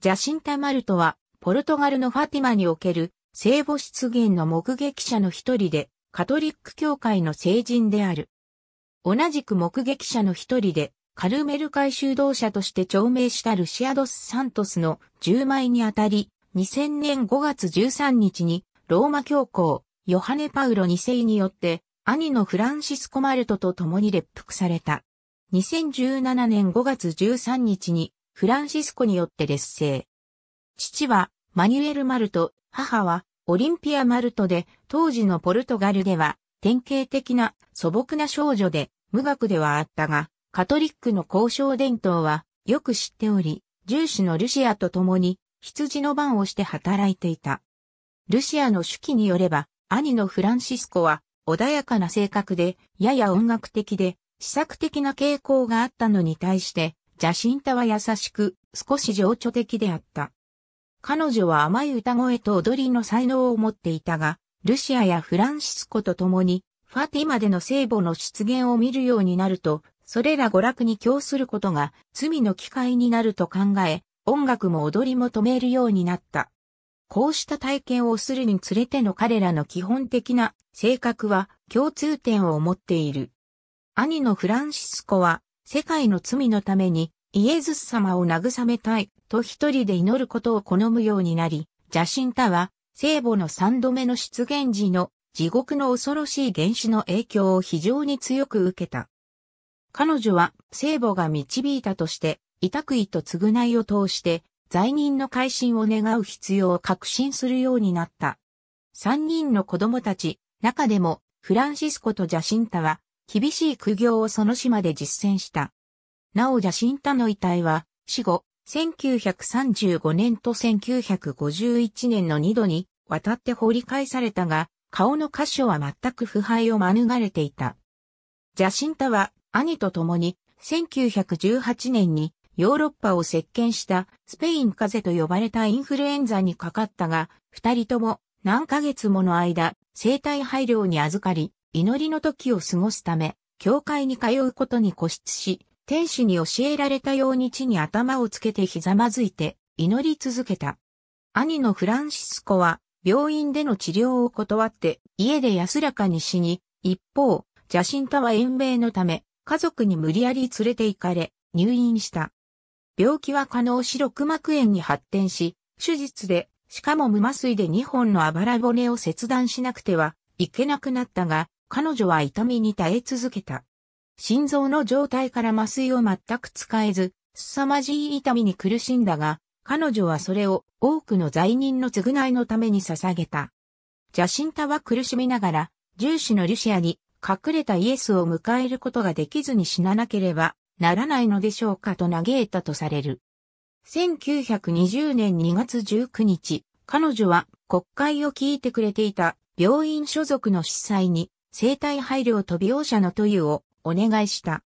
ジャシンタ・マルトは、ポルトガルのファティマにおける聖母出現の目撃者の一人で、カトリック教会の聖人である。同じく目撃者の一人で、カルメル会修道者として長命したルシアドス・サントスの10枚にあたり、2000年5月13日に、ローマ教皇、ヨハネ・パウロ2世によって、兄のフランシスコ・マルトと共に列服された。2017年5月13日に、フランシスコによって劣勢。父はマニュエル・マルト、母はオリンピア・マルトで、当時のポルトガルでは典型的な素朴な少女で無学ではあったが、カトリックの交渉伝統はよく知っており、重視のルシアと共に羊の番をして働いていた。ルシアの手記によれば、兄のフランシスコは穏やかな性格で、やや音楽的で、試作的な傾向があったのに対して、ジャシンタは優しく、少し情緒的であった。彼女は甘い歌声と踊りの才能を持っていたが、ルシアやフランシスコと共に、ファティマでの聖母の出現を見るようになると、それら娯楽に供することが罪の機会になると考え、音楽も踊りも止めるようになった。こうした体験をするにつれての彼らの基本的な性格は共通点を持っている。兄のフランシスコは世界の罪のためにイエズス様を慰めたいと一人で祈ることを好むようになり、邪神タは聖母の三度目の出現時の地獄の恐ろしい原始の影響を非常に強く受けた。彼女は聖母が導いたとして、委託意と償いを通して、罪人の改心を願う必要を確信するようになった。三人の子供たち、中でもフランシスコとジャシンタは厳しい苦行をその島で実践した。なおャ・シン太の遺体は、死後、1935年と1951年の2度に、渡って掘り返されたが、顔の箇所は全く腐敗を免れていた。ジャシンタは兄と共に1918年にヨーロッパを席巻したスペイン風邪と呼ばれたインフルエンザにかかったが、二人とも何ヶ月もの間生体配慮に預かり、祈りの時を過ごすため、教会に通うことに固執し、天使に教えられたように地に頭をつけてひざまずいて祈り続けた。兄のフランシスコは病院での治療を断って家で安らかに死に、一方、邪神シタは延命のため家族に無理やり連れて行かれ入院した。病気は可能し六膜炎に発展し、手術でしかも無麻酔で2本のあばら骨を切断しなくてはいけなくなったが、彼女は痛みに耐え続けた。心臓の状態から麻酔を全く使えず、凄まじい痛みに苦しんだが、彼女はそれを多くの罪人の償いのために捧げた。ジャシンタは苦しみながら、重視のルシアに隠れたイエスを迎えることができずに死ななければならないのでしょうかと嘆いたとされる。1920年2月19日、彼女は国会を聞いてくれていた病院所属の司祭に生体配慮と美容者のというをお願いした。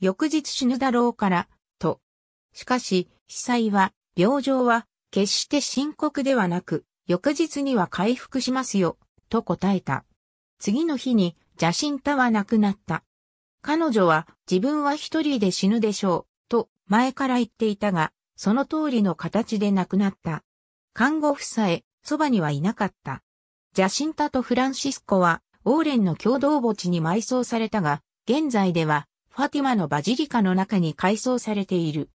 翌日死ぬだろうから、と。しかし、被災は、病状は、決して深刻ではなく、翌日には回復しますよ、と答えた。次の日に、邪神太は亡くなった。彼女は、自分は一人で死ぬでしょう、と、前から言っていたが、その通りの形で亡くなった。看護婦さえ、そばにはいなかった。邪神太とフランシスコは、オーレンの共同墓地に埋葬されたが、現在では、ファティマのバジリカの中に改装されている。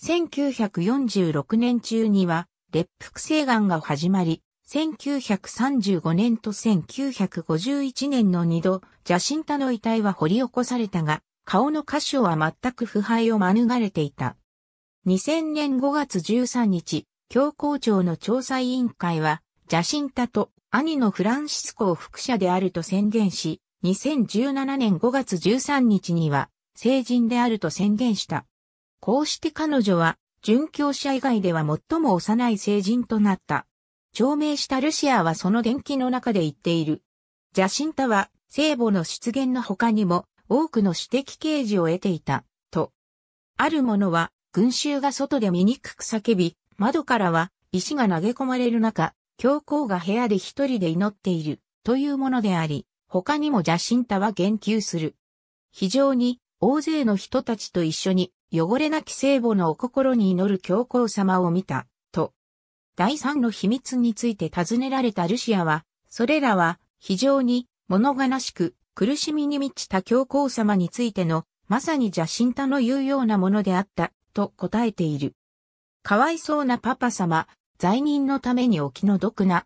1946年中には、列腹性岩が始まり、1935年と1951年の2度、ジャシンタの遺体は掘り起こされたが、顔の箇所は全く腐敗を免れていた。2000年5月13日、教皇庁の調査委員会は、ジャシンタと兄のフランシスコを副社であると宣言し、2017年5月13日には成人であると宣言した。こうして彼女は、殉教者以外では最も幼い成人となった。長命したルシアはその伝記の中で言っている。ジャシンタは聖母の出現の他にも多くの私的啓示を得ていた、と。ある者は群衆が外で醜く叫び、窓からは石が投げ込まれる中、教皇が部屋で一人で祈っているというものであり、他にも邪神太は言及する。非常に大勢の人たちと一緒に汚れなき聖母のお心に祈る教皇様を見た、と。第三の秘密について尋ねられたルシアは、それらは非常に物悲しく苦しみに満ちた教皇様についてのまさに邪神太の言うようなものであった、と答えている。かわいそうなパパ様、罪人のためにお気の毒な。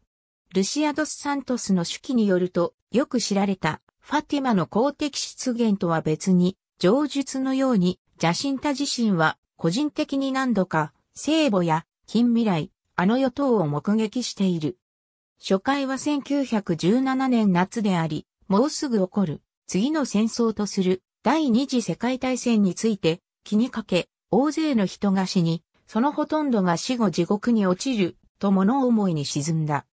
ルシアドス・サントスの手記によると、よく知られたファティマの公的出現とは別に、上述のように、ジャシンタ自身は個人的に何度か聖母や近未来、あの与党を目撃している。初回は1917年夏であり、もうすぐ起こる、次の戦争とする第二次世界大戦について気にかけ、大勢の人が死に、そのほとんどが死後地獄に落ちると物思いに沈んだ。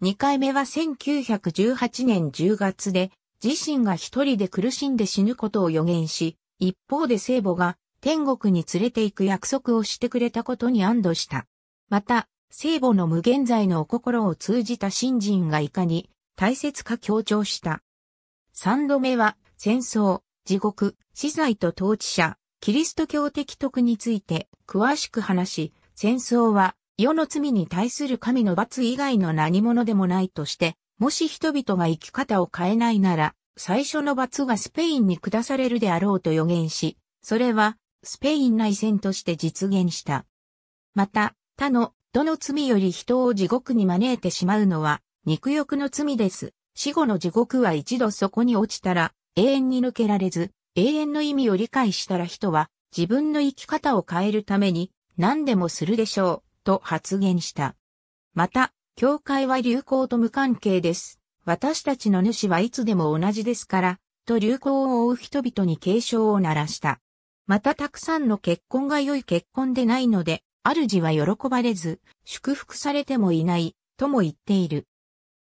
二回目は1918年10月で、自身が一人で苦しんで死ぬことを予言し、一方で聖母が天国に連れて行く約束をしてくれたことに安堵した。また、聖母の無限在のお心を通じた信心がいかに大切か強調した。三度目は戦争、地獄、死罪と統治者、キリスト教的徳について詳しく話し、戦争は世の罪に対する神の罰以外の何者でもないとして、もし人々が生き方を変えないなら、最初の罰がスペインに下されるであろうと予言し、それはスペイン内戦として実現した。また、他のどの罪より人を地獄に招いてしまうのは肉欲の罪です。死後の地獄は一度そこに落ちたら永遠に抜けられず、永遠の意味を理解したら人は自分の生き方を変えるために何でもするでしょうと発言した。また、教会は流行と無関係です。私たちの主はいつでも同じですから、と流行を追う人々に警鐘を鳴らした。またたくさんの結婚が良い結婚でないので、主は喜ばれず、祝福されてもいない、とも言っている。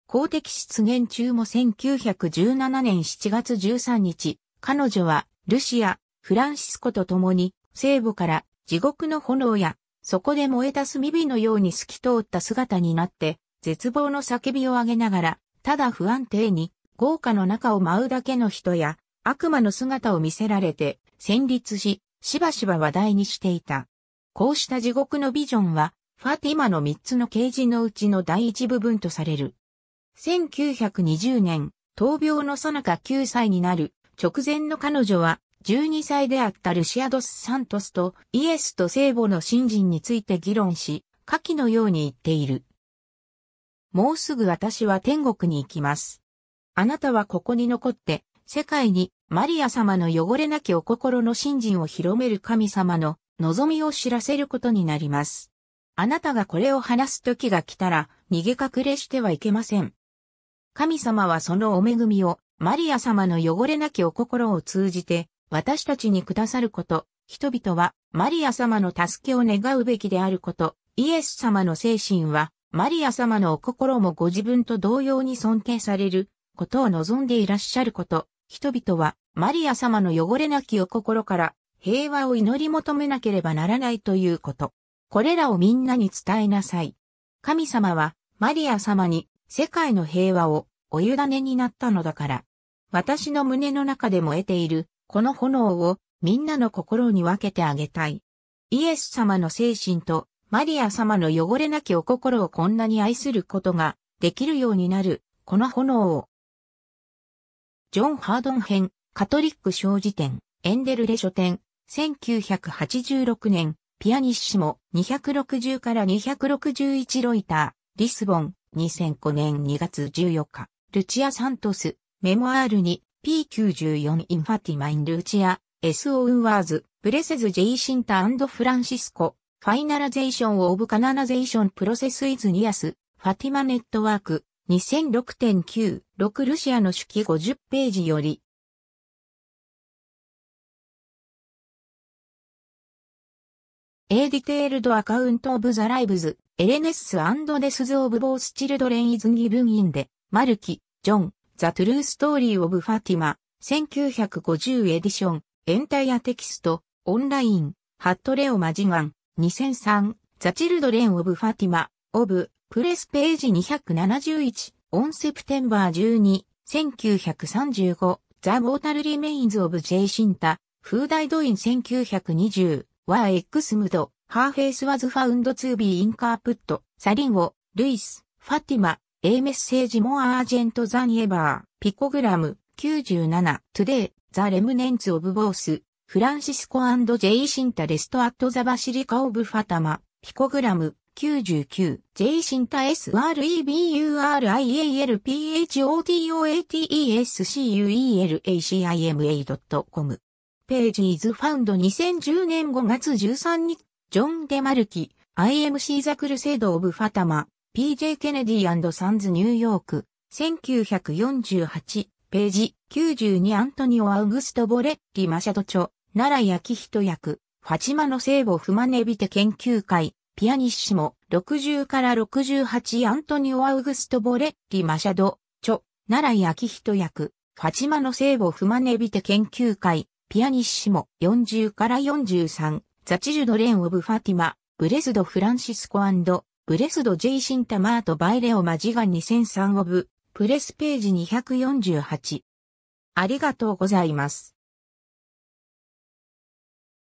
公的失言中も1917年7月13日、彼女は、ルシア、フランシスコと共に、聖母から地獄の炎や、そこで燃えた炭火のように透き通った姿になって、絶望の叫びを上げながら、ただ不安定に、豪華の中を舞うだけの人や、悪魔の姿を見せられて、戦慄し、しばしば話題にしていた。こうした地獄のビジョンは、ファティマの三つの啓示のうちの第一部分とされる。1920年、闘病のさなか9歳になる直前の彼女は、12歳であったルシアドス・サントスとイエスと聖母の信心について議論し、下記のように言っている。もうすぐ私は天国に行きます。あなたはここに残って、世界にマリア様の汚れなきお心の信心を広める神様の望みを知らせることになります。あなたがこれを話す時が来たら逃げ隠れしてはいけません。神様はそのお恵みをマリア様の汚れなきお心を通じて、私たちにくださること、人々はマリア様の助けを願うべきであること、イエス様の精神は、マリア様のお心もご自分と同様に尊敬されることを望んでいらっしゃること、人々はマリア様の汚れなきお心から平和を祈り求めなければならないということ。これらをみんなに伝えなさい。神様はマリア様に世界の平和をお湯ねになったのだから。私の胸の中で燃えている、この炎を、みんなの心に分けてあげたい。イエス様の精神と、マリア様の汚れなきお心をこんなに愛することが、できるようになる、この炎を。ジョン・ハードン編、カトリック小辞典、エンデルレ書店、1986年、ピアニッシモ、260から261ロイター、リスボン、2005年2月14日。ルチア・サントス、メモアールに、P94 インファティマイン・ルチア、S オウンワーズ、プレセズ・ジェイシンタアンド・フランシスコ、ファイナラゼーション・オブ・カナナゼーション・プロセス・イズ・ニアス、ファティマネットワーク、2006.96ルシアの手記50ページより、A detailed account of the lives, illnesses and deaths of both children is given in the マルキ、ジョン、ザ・トゥルー・ストーリー・オブ・ファティマ、1950エディション、エンタイアテキスト、オンライン、ハットレオ・マジガン、2003、ザ・チルドレン・オブ・ファティマ、オブ、プレスページ271、オンセプテンバー12、1935、ザ・モータル・リメインズ・オブ・ジェイ・シンタ、フーダイドイン1920、ワー・エックスムド、ハーフェイス・ワズ・ファウンド・ツービー・インカープット、サリンオ、ルイス、ファティマ、A メッセージモアージェントザニエバー、ピコグラム、97、トゥデイ、ザレムネンツオブボース、フランシスコジェイシンタレストアットザバシリカオブファタマ、ピコグラム、99、ジェイシンタ SREBURIALPHOTOATESCUELACIM.com。ページ is found 2010年5月13日、ジョン・デマルキ、IMC ザクルセド・オブ・ファタマ、PJ ケネディサンズニューヨーク、1948、ページ、92アントニオ・アウグスト・ボレッリ・マシャド著、奈良焼人役、ファチマの聖母不マネビテ研究会、ピアニッシモ、60から68アントニオ・アウグスト・ボレッリ・マシャド、著、奈良焼人役、ファチマの聖母不マネビテ研究会、ピアニッシモ、40から43、ザチジュドレン・オブ・ファティマ、ブレスド・フランシスコブレスドジェイ・シンタマートバイレオマジガ2003オブ、プレスページ248。ありがとうございます。